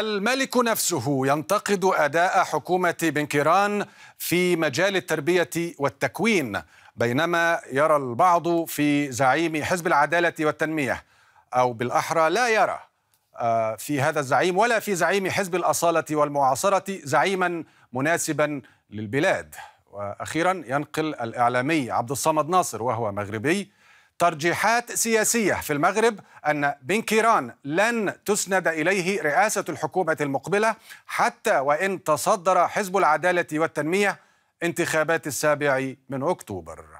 الملك نفسه ينتقد اداء حكومه بنكيران في مجال التربيه والتكوين بينما يرى البعض في زعيم حزب العداله والتنميه او بالاحرى لا يرى آه، في هذا الزعيم ولا في زعيم حزب الاصاله والمعاصره زعيما مناسبا للبلاد واخيرا ينقل الاعلامي عبد الصمد ناصر وهو مغربي ترجيحات سياسية في المغرب أن بنكيران لن تسند إليه رئاسة الحكومة المقبلة حتى وإن تصدر حزب العدالة والتنمية انتخابات السابع من أكتوبر